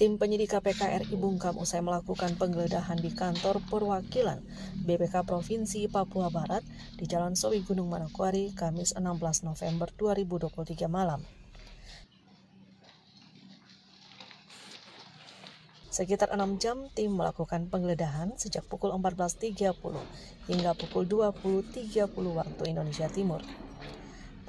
Tim penyidik KPK RI bungkam usai melakukan penggeledahan di kantor perwakilan BPK Provinsi Papua Barat di Jalan Sowi Gunung Manokwari, Kamis 16 November 2023 malam. Sekitar 6 jam, tim melakukan penggeledahan sejak pukul 14.30 hingga pukul 20.30 waktu Indonesia Timur.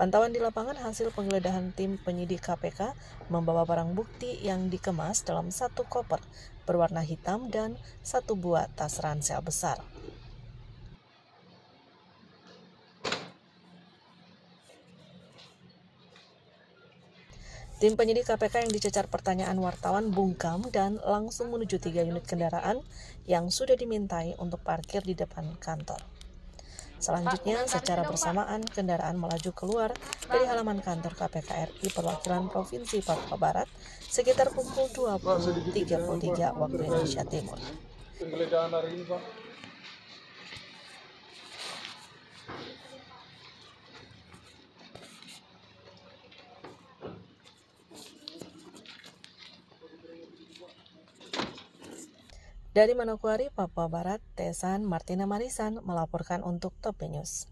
Pantauan di lapangan hasil penggeledahan tim penyidik KPK membawa barang bukti yang dikemas dalam satu koper berwarna hitam dan satu buah tas ransel besar. Tim penyidik KPK yang dicecar pertanyaan wartawan bungkam dan langsung menuju tiga unit kendaraan yang sudah dimintai untuk parkir di depan kantor. Selanjutnya, secara bersamaan, kendaraan melaju keluar dari halaman kantor KPK RI Perwakilan Provinsi Papua Barat sekitar pukul 20.33 waktu Indonesia Timur. Dari Manokwari, Papua Barat, Tesan Martina Marisan melaporkan untuk Top News.